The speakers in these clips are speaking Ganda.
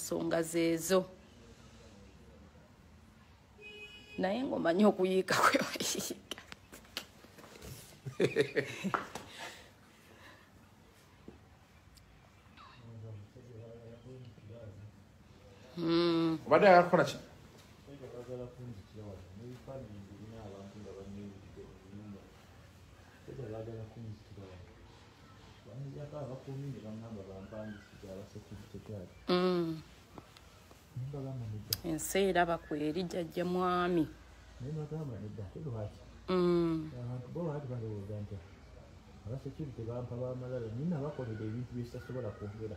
ensonga zeezo naye ngaomanyi okuyiika kwewayiika hmm. obadde ayagala kukola ki Mm. ensi eraba kweri jajja mwami mm. abasekiritebampabamalalaninabakolera ebintu byesasobola kwogera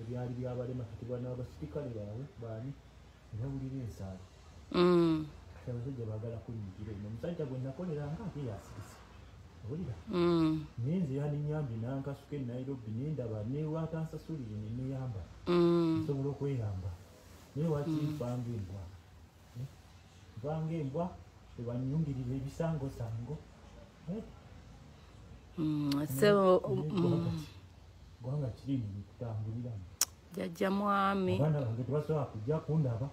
ebyali byabalema katibwana abasirikale baawe bani nebawulira ensaala mm. abasajja bagala kunyigira ino omusajja gwenakoleranga ate yasirisa owulira mm. naye nze yandinyambye nankasuka enairobi nendaba newatansasulire neneyamba nsobola okweyamba naye waki hmm. mpanga embwa eh? mpanga embwa tebanyungirira ebisango sango gwanga eh? hmm, um, hmm. kiri nikutambuliramu jajja mwami abaana bange tebasobola kujja kundaba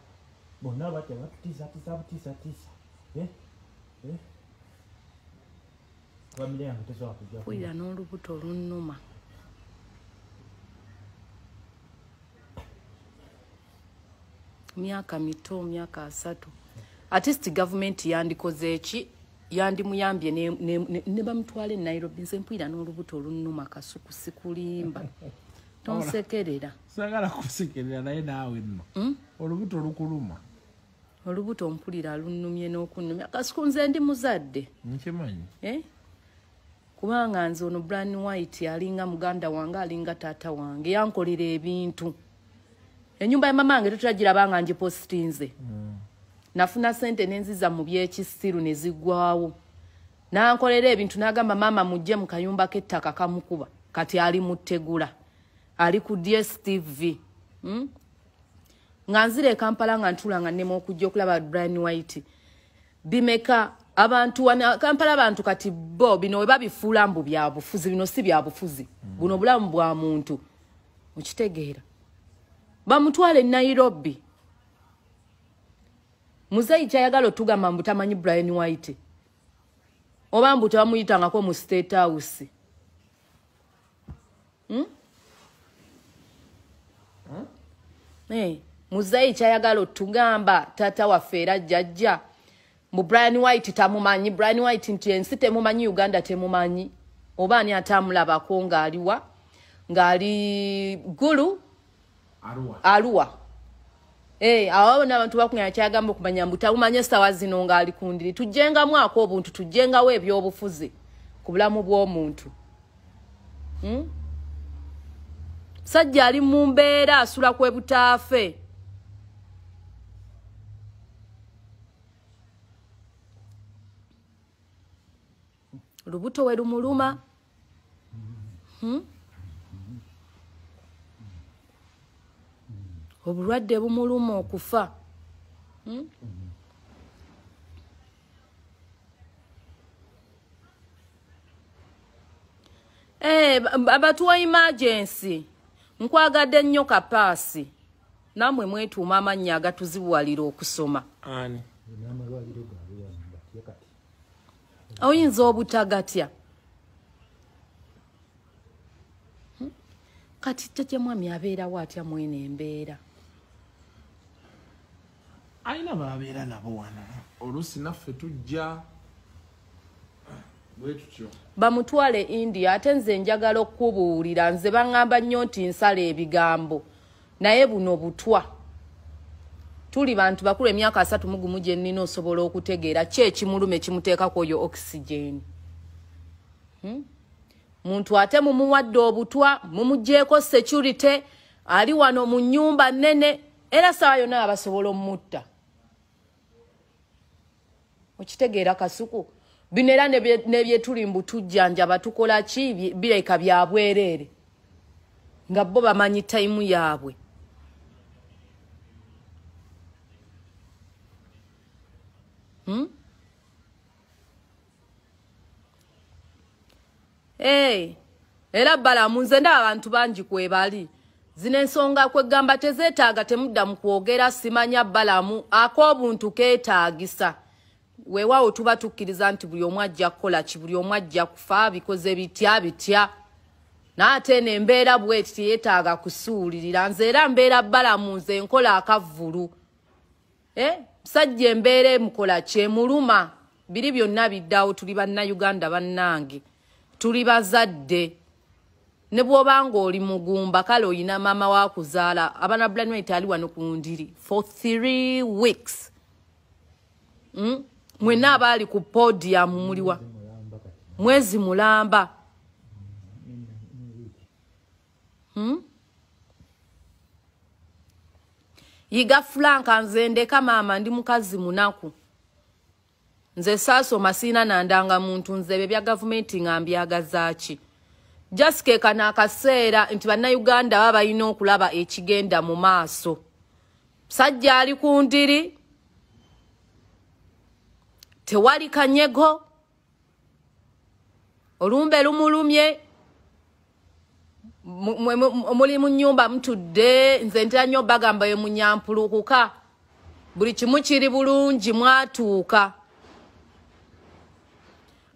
bonna batya batutiisatiisa butiisatiisa eh? famire yange tesobola kujja kuira n'olubuto olunuma myaka mito myaka asatu artist gavumenti yandikoze eki yandimuyambye nebamutwala ne, ne, ne enairobi nze mpwira n'olubuto olunuma kasuku sikulimba tonsekerera sagala kusekerera naye naawe nno mm? olubuto lukuluma olubuto mpulira lunumye n'okunumya kasuku nze ndi muzadde nkimanyi eh? kubanga nze ono brand white alinga muganda wange alinga taata wange yankolera ebintu enyumba yamamange tetulagirabanga ngipositinze nafuna sente nenziza mu byekisiru neziggwawo nankolera ebintu nagamba maama mujje mukayumba kettaka kamukuba kati ali mutegula ali ku dstv hmm? nga nzira ekampala nga ntula nga nema okujja okulaba brian white bimeka abantu wanakampala abantu kati bo bino webabifuula mbu byabufuzi bino si byabufuzi buno bulamu bwa muntu mukitegeera mm. bamutwale nairobi muzayi kyayagala otugamba mbutamanyi brian white oba mbuta bamuyitangako mu state house hmm? hmm? hey, eh, muzayi kyayagala otugamba tata waffe era jjajja mu brian white tamumanyi brian white nti ensi temumanyi uganda temumanyi oba ani atamulabako ng'aliwa ng'ali gulu aluwa awaona eh, abantu bakuya kyagamba okumanya mbu tawumanye esawa zino nga ali kundiri tujjengamu ako obuntu tujjengawo ebyobufuzi ku bulamu bw'omuntu hmm? musajja ali mu mbeera asula kwebutaafe lubuto we lumuluma mm -hmm. hmm? obulwadde bumuluma okufa abatuwa hmm? eh, emergency nkwagadde nnyo kapaasi namwe mwetuuma amannya agatuzibwalira okusoma oyinza obutagatya hmm? kati tatyamwami abeerawo atya mwene embeera ayina babeera nabo wana oluusi naffe tujja bamutwale india ate nze njagala okkubuulira nze baŋŋamba nnyo nti nsala ebigambo naye buno butwa tuli bantu bakulu emyaka asatu mugumu gye nnina osobola okutegeera ki ekimulume kimuteekaku oyo okisigen hmm? muntu ate mumuwadde obutwa mumugjeeko security ali wano mu nnyumba nnene era saawa yonna abasobola omumutta okitegeera kasuku bino era nebyetuli mbutujjanjaba tukola ki bireka byabwerere nga bo bamanyi tayimu yaabwe hmm? ee era balamu nze ndaba abantu bangi kwebali zina ensonga kwegamba tezeetaaga temudda mu kwogera simanya balamu ak'obuntu keetaagisa wewaawo tuba tukkiriza nti buli omu ajja kukolaki buli omu ajja kufa bikoze bitya bitya naate eno embeera bweti teyeetaaga kusuulirira nze era mbeera balamu nze nkola akavvulu eh, musajja embeera emukola kyemuluma biri byonna biddawo tuli bannayuganda bannange tuli bazadde ne bwobanga oli mugumba kale oyina maama wakuzaala abaana blanwaitaali wano ku ndiri for three weeks hmm? mwenna abaali ku podiyamu muliwa mwezi mulamba hmm? yiga fulanka nze ndeka maama ndi mukazi munaku nze saasoma siina nandanga muntu nze bye bya gavumenti nga mbyagazaaki jasi keeka naakaseera nti bannayuganda baba balina okulaba ekigenda mu maaso sajja ali ku ndiri tewali kanyego olumbe lumulumye muli mu nyumba mutudde nze ntera nnyo bagamba ye munyampulukuka buli kimu kiri bulungi mwatuuka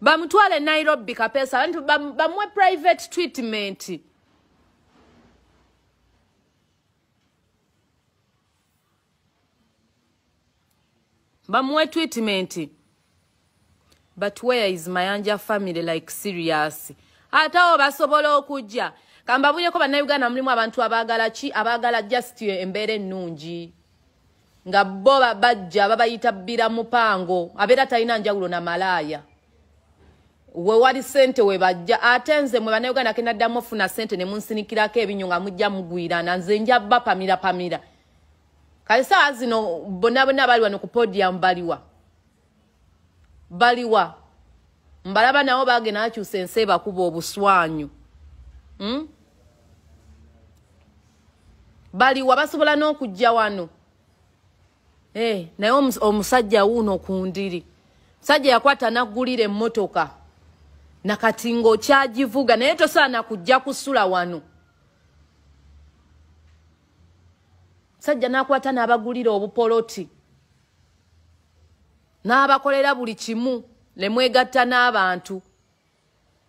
bamutwale nairobi kapesa bantu bamuwe private treatment bamuwe treatment but where is mayanja family like serious ate awo basobola okujja kambabunyeko bannayuganda mulimu abantu abaagala ki abaagala just embeera ennungi nga bo bajja babayita bbira mupango abeera talina njawulo na malaaya we wali sente we bajja ate nze mwe bannayuganda kenaddamu ofuna sente ne munsinikirako ebinyo nga mujja mugwirana nze nja bapamirapamira kale saawa zino bonna bonna baliwa nokupodiamu baliwa baliwa mbalaba nawo bagena akyusa ensi ebakuba obuswanyu hmm? baliwa basobola n'okujja wano hey, eh, naye omusajja wuuno ku ndiri musajja yakwata naggulira emmotoka nakati ng'okyagivuga naye tosaana kujja kusula wano musajja n'akwata n'abagulira obupoloti n'abakolera buli kimu lemwegatta n'abantu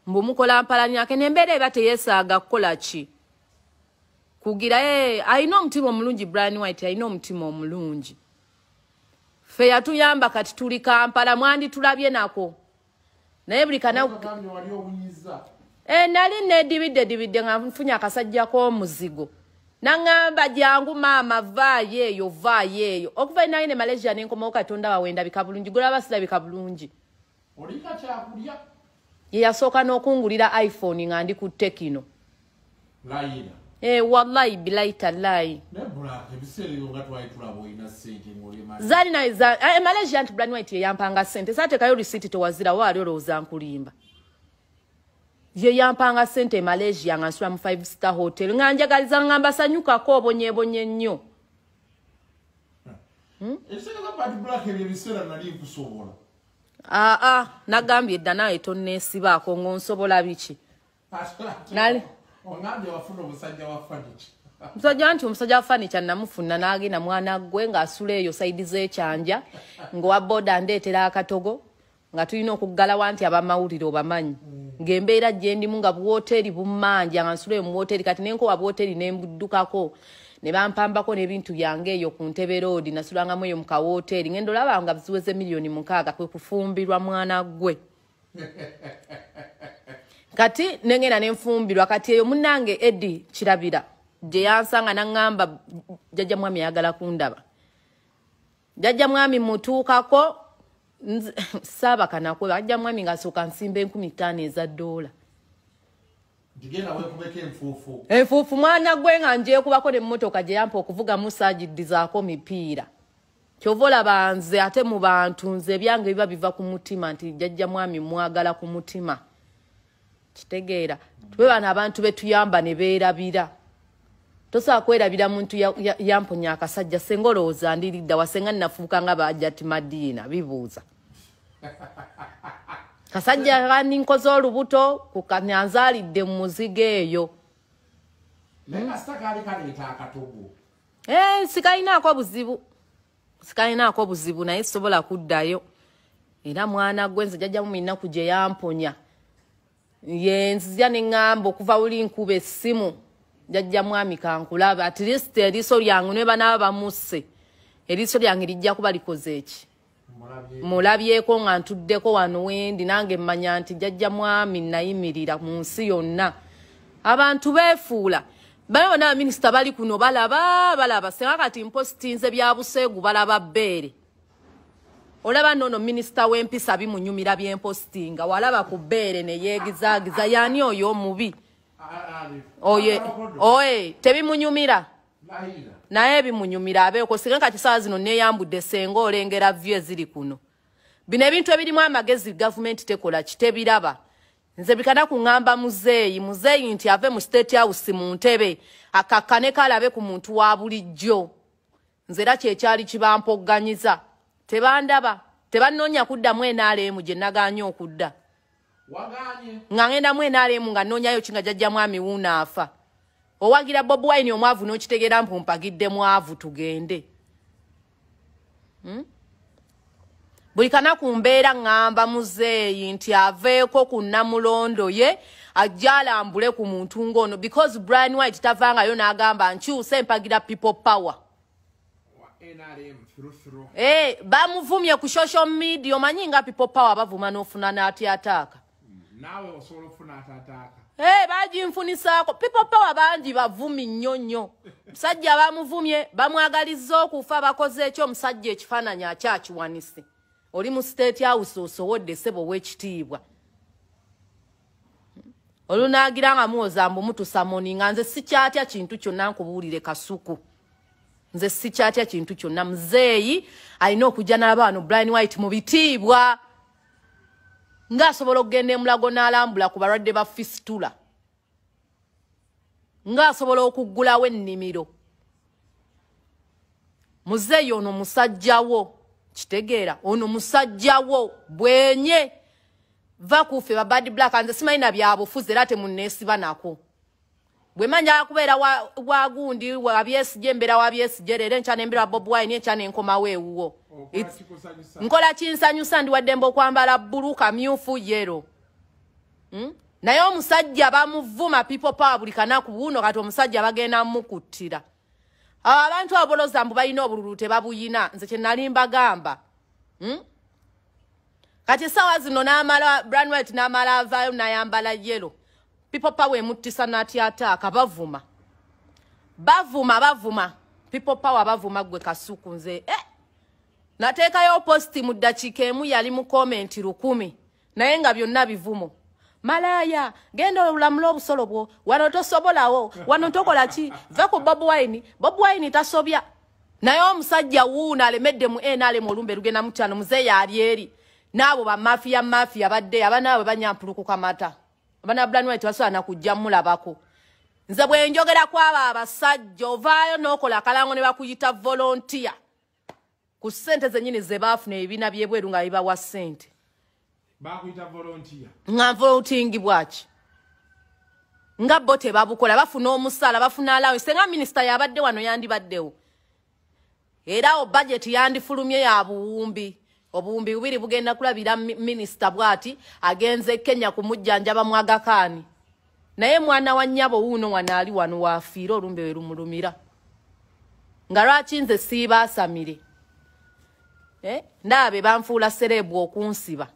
mbu mukola mpalanyake nembeera eba teyeesaaga kukola ki kugira e eh, alina omutima omulungi brian white alina omutima omulungi ffe yatuyamba kati tuli kampala mwanditulabye nako naye buli kanawe eh, nali nedibidde dibidde nga nfunye akasajja k'omuzigo nangamba jangu maama vaayo eyo vaayo eyo okuva enaye ne malaysia nenkoma wo katonda wawendabika bulungi gulabasirabika bulungi yeyasooka n'okungulira iphone nga ndi ku tte kino eh, wallahi bilaita lai zaalinamalaysia nti brani wit yeyampanga sente saatekayo lisiiti tewazirawo ali olowooza nkulimba yeyampanga sente malaysia nga nsula mu five star hotel nga njagaliza ngamba sanyukako obonyebonye nnyo aa nagambye edda naawe tonneesibaako ngonsobola biki musajja nti omusajja wa fanica namufuna nagenda mwana gwe ngaasula eyo saidi zekyanja ngowa booda ndeetera akatogo nga tulina okuggalawa nti abamawulire obamanyi mm. ngaembeera gyendimu nga buwoteri bummanja nga nsula emuwoteri kati nenkowa buwoteri nembuddukako ne bampambako n'ebintu byange eyo ku ntebe roodi nasulangamu eyo mukawoteri ngendo olaba nga buziweze miliyoni mukaaga kwekufumbirwa mwana gwe kati nengenda nenfumbirwa kati eyo munange edi kirabira gye yansanga naŋŋamba jajja mwami yayagala kundaba jajja mwami mutuukako saba kanakwe bajja mwami ngasooka nsimba enkumi ttaano eza ddoola enfuufu mwana gwe nga njekubako nemmotoka gyeyampa okuvuga musaagiddizaako mipiira kyova olaba nze ate mu bantu nze ebyange biba biva ku mutima nti jjajja mwami mwagala ku mutima kitegeera tubebana abantu betuyamba ne beerabira mm. tosobola kwerabira muntu yamponya ya, ya akasajja sengolowooza ndiridda wasenga nnafuukanga bajati madiina bibuuza kasajja kandi nkoze olubuto kukanyanzaalidde mu muzigo eyo eh, sikalinaako obuzibu sikalinaako obuzibu naye sobola kuddayo era mwana gwe nze jajjamu minaku gye yamponya yenzija neŋŋamba okuva uli nkuba essimu jajja mwami kankulaba at least eriiso lyange ne banaba bamusse eriiso lyange lijja kuba likoze eki mulabyeko nga ntuddeko wano wendi nange mmanya nti jajja mwami nayimirira mu nsi yonna abantu beefuula bana bona baminisita bali kuno balaba balaba senga kati mpositinze bya buseegu balaba bbeere olaba nono minisita w'empisa bimunyumira byempositinga walaba ku bbeere neyeegizaagiza yaani oyo omubi yani oye oye tebi munyumira naye bimunyumira abeeko singa kati saawa zino neeyambudde senga olengera vyu eziri kuno bino ebintu ebirimu amagezi gavumenti tekola kitebiraba nze bikana kuŋamba muzeeyi muzeeyi nti ave mu state house mu ntebe akakkane kalabe ku muntu wa bulijjo nze era kyekyali kibampogganyiza tebandaba tebannoonya kuddamu enaala emu gye naganya okudda ngangenda mwe nalemu nga nonyayo chinga jajja mwami unafa owagira bobu wine omwavu nokitegera mpumpagidde mwavu tugende Hmm? buli kanaku mbeera ng'amba muzeeyi nti aveeko ku nnamulondo ye ajja alambule ku muntu ng'ono because brian white tavangayo n'agamba nkyuse empagira people power hey, eh, bamuvumye ku social media omanyi nga people power bavuma n'ofuna n'atyataaka nawe osobola okufuna ataataaka ee eh, baginfunisaako pipopewa bangi bavumi nnyo nnyo musajja bamuvumye bamwagalizza okufa bakoze ekyo omusajja ekifaananyi akyakiwanise oli mu state house osowodde sebo wekitiibwa olunaagira nga muwoza mbu mutusa moni nga nze sikyatya kintu kyonna nkubuulire kasuku nze sikyatya kintu kyonna muzeeyi alina okujja n'aba wano brian white mu bitiibwa ng'asobola okugenda emulago n'alambula ku balwadde ba fisitula ng'asobola okuggulawo ennimiro muzeeyi ono musajjawo kitegeera ono musajjawo bwenye va kuffe ba bad blackanze simalina byabufuzi era temunneesiba nako bwemanya kubeera wagundi wa wabyesije mbeera wabyesije leero enkya nembera bobu wine enkya nenkomawoewuwo nkola kinsanyusa ndi waddemba okwambala bbulu kamyufu yero hmm? naye omusajja bamuvuma people power buli kanaku wuno kati omusajja bagenda mukuttira awo abantu abobolooza mbu balina obululu tebabuyina nze kyenali mbagamba hmm? kati esawa zino namala branwet namala avaayo nayambala yero people power mutisa nati ataka bavuma bavuma bavuma people power bavuma gwe kasuku nze eh nateka yo post mudachike mu yali mu comment rukumi naye nga byonna bivumo malaya genda ulamlo busolo bwo wanoto sobola wo wanoto chi va ku bob wine bob wine tasobya naye omusajja wuna alemedde mu e nale mulumbe rugena mutano muze yali eri nabo ba mafia mafia badde abana abo banyampuluku kamata banabula nwe tebasobola kujjamulabako nze bwe njogera kwabo abasajja ovaayo n'okola akalango ne bakuyita volontiya ku ssente zenyini ze baafuna ebibiina byebweru nga bibawa ssente nga volontingi bwaki nga bo tebabukola bafuna omusaala bafuna alawe senga minisita yabadde wano yandibaddewo era obajeti yandifulumye yabuwumbi ya obuwumbi bubiri bugenda kulabira minisita bwati agenze kenya kumujjanjaba mwagakaani naye mwana wa nyabo wuuno wano ali wano waafiire olumbe we lumulumira nga lwaki nze siibaasamire eh, ndaabe banfuula sereebwa okunsiba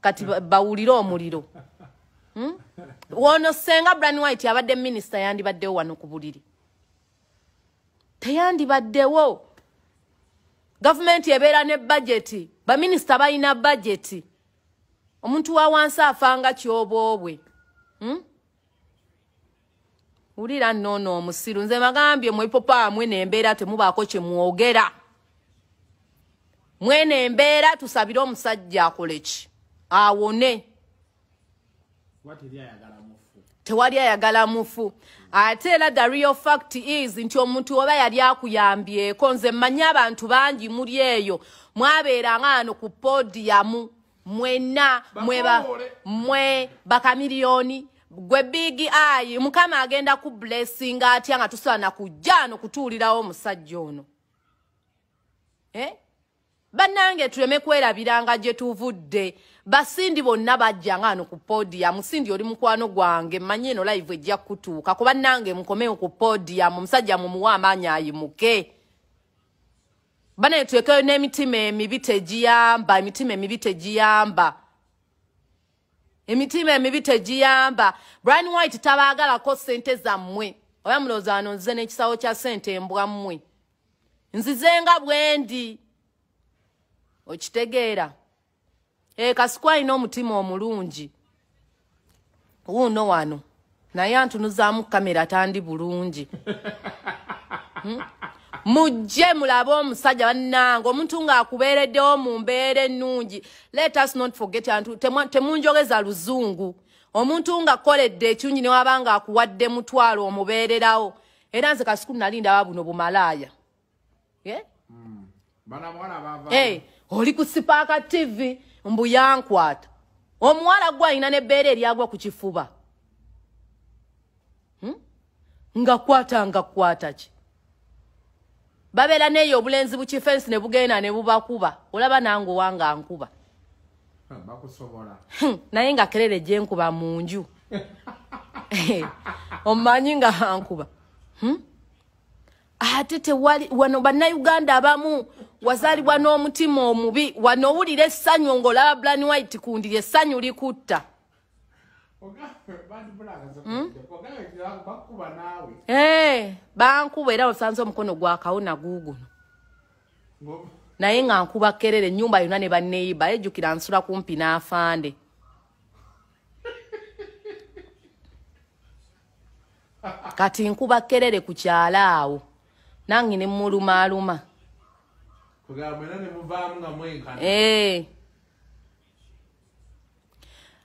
kati bawulire omuliro hmm? woono senga brani white abadde minisita yandibaddewo wano ku buliri teyandibaddewo gavumenti ebeera ne bajeti baminisita balina bajeti omuntu wa wansi afanga kyobwobwe hmm? wulira nnoono omusiru nze magambye mwepopaamwe nembeera temubaako kyemwogera mwene embeera tusabire omusajja akole ki awone What did you tewali ayagala mufu ate era the real fact is nti omuntu oba yali akuyambyeko nze mmanye abantu bangi muli eyo mwabeeranga ano ku podiyamu mwenna mwe bakamiriyoni gwe big ayi mukama agenda ku blessing atya nga tusaana kujja ano kutuulirawo omusajja ono eh? bannange tuleme kwerabiranga gye tuvudde basindi bonna bajjanga ano ku podiyamu sindi oli mukwano gwange manye eno laivu ejja kutuuka kuba nange mukomeo ku podiyamu omusajja mumuwa amaanyi ayimuke bannange tulekeyo n'emitima emibi tegiyamba emitima emibi tegiyamba emitima emibi tegiyamba brian white tabaagalako sente zammwe oba mulowooza ano nzize n'ekisawo kya sente embwammwe nzizenga bwendi okitegeera ekasiku alina omutima omulungi wuuno wano naye antunuzaamu kamera tandi bulungi hmm? mujje mulabe omusajja bannanga omuntu ngaakubeereddewo mu mbeera ennungi temunjogeza luzungu omuntu nga kkoledde ekyungi newaba nga akuwadde mutwalo omubeererawo era nze kasiku nalindaba buno bumalaaya yeah? mm. oli ku sipaaka tivi mbu yankwata omuwala gwe alina nebeera eryagwa ku kifuba hmm? nga kwata nga kkwata ki babeera neeyo obulenzi bukifensi ne bugenda ne bubakuba olaba nange owanga nkuba hmm, naye nga kerere gyenkuba mu nju eh, omumanyi nga hankuba hmm? ate tewali wano bannayuganda abamu wazalibwa n'omutima omubi wano owulira essanyu ngaolaba blan white kundi lye essanyu likutta eh, bankuba era osanze omukono gwakawona guguno naye nga nkuba kerere enyumba yona ne baneiba ejukira nsula kumpi n'afande kati nkuba kerere ku kyala awo nange ne mulumaaluma Kwa mwen ane mou va mwen mwen yon kante. E.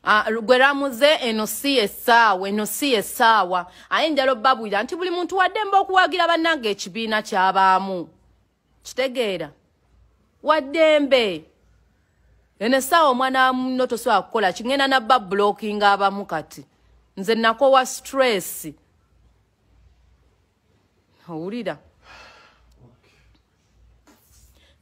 A, ah, gwera muze eno siye sawa, eno siye sawa. A inja lo babu ida. Antibuli mtu wa dembo kuwa gila banange chibina chabamu. Chitegeda. Wadembe. Ene sawa mwana mnoto suwa kola. Chingena na babu blocking haba mukati. Nze nakowa stress. Haurida. Haurida.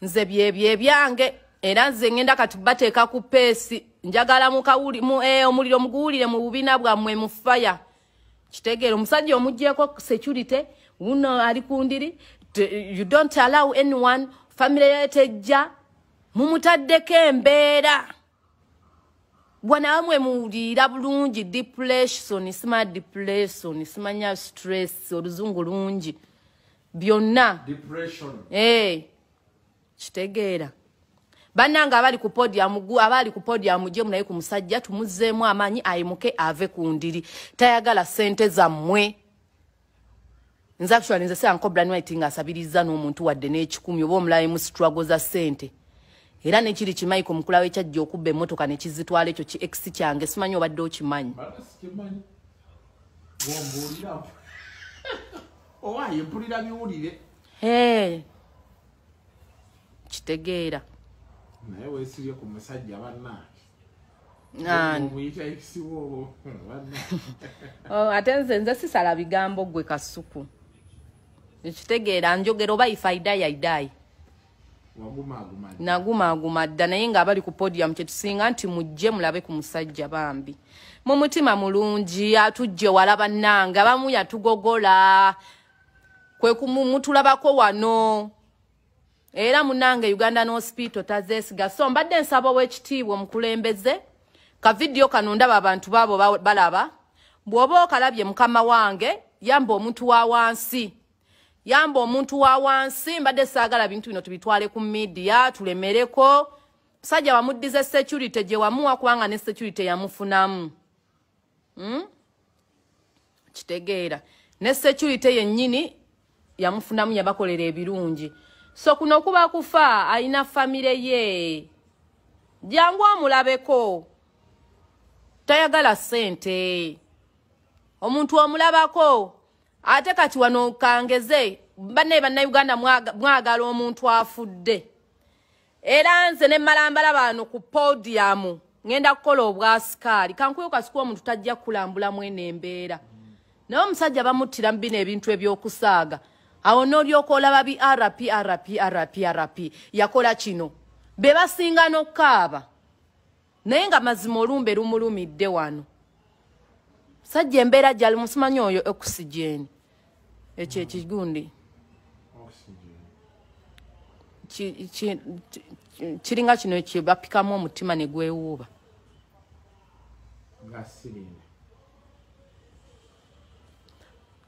nze byebye byange era nze ngenda kati bateeka ku peesi njagala eh, omuliro mu, e, muguwulire mu bubiina bwammwe mu faya kitegeere omusajja omugjeeko security wuno ali kundiri you don't allow anyone famire yetejja mumutaddeko embeera bwanawe mwemuwulira bulungi depression sima depression simanya stress oluzungu lungi byonna hey. Eh. kitegeera bannanga abali ku podiamugu abaali ku podiamu gyemu naye ku musajja tumuzzeemu amaanyi ayimuke ave ku ndiri tayagala ssente zammwe nze actually nze sankobranwit nga asabiriza n'omuntu wadde n'ekikumi oba omulala emusitrago za ssente era nekiri kimaiko omukulawo ekyajja okubba emmotoka nekizitwala ekyo ki ex kyange simanyi obadde okimanyi owaye mpulira biwulire kitegeera naye wesibye ku musajja bannaaniyita ah, ekisiwo hmm, oh, ate nze nze sisala bigambo gwe kasuku ekitegeera njogera oba ifaidayaidayi nagumaaguma dda naye nga abali ku podiyamu kyetusinga nti mujje mulabe ku musajja bambi mu mutima mulungi atujje wala bannanga bamu yatugogola kwe kumutulabako wano era munange uganda nhospital tazeesiga so mbadde nsaba ow'ekitiibwa omukulembeze kavidiyo kano ndaba abantu baabo balaba bw'oba okalabye mukama wange yamba omuntu wa wansi yamba omuntu wa wansi mbadde saagala bintu bino tubitwale ku midiya tulemereko musajja wamuddiza security gye wamuwa kubanga ne security yamufunamu hmm? kitegeera ne security yennyini yamufunamu yabakolera ebirungi ya so kuno kuba kufa alina famire ye jangu amulabeko tayagala ssente omuntu omulabako ate kati wano kangeze banne bannayuganda mwagala omuntu afudde era nze ne mmalambala bano ku podiyamu ngenda kukola obwasikaali kankuyokasikuwa omuntu tajja kulambulamu eno embeera naye omusajja bamuttira mubina ebintu ebyokusaaga awo n'olyoka olaba brp rp rp rp yakola kino be basinga n'okukaaba naye nga mazima olumbe lumulumidde wano sajja embeera gyali musimanyi oyo oxygen ekyo ekigundi kiringa kino kyebapikamu omutima negwewuuba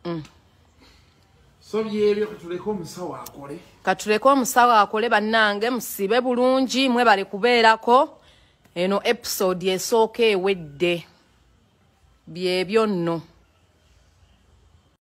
Mm-hmm. sobyebyo katuleke omusawo akole katuleke omusawo akole bannange musibe bulungi mwebale kubeerako eno episode esooka ewedde byebyo nno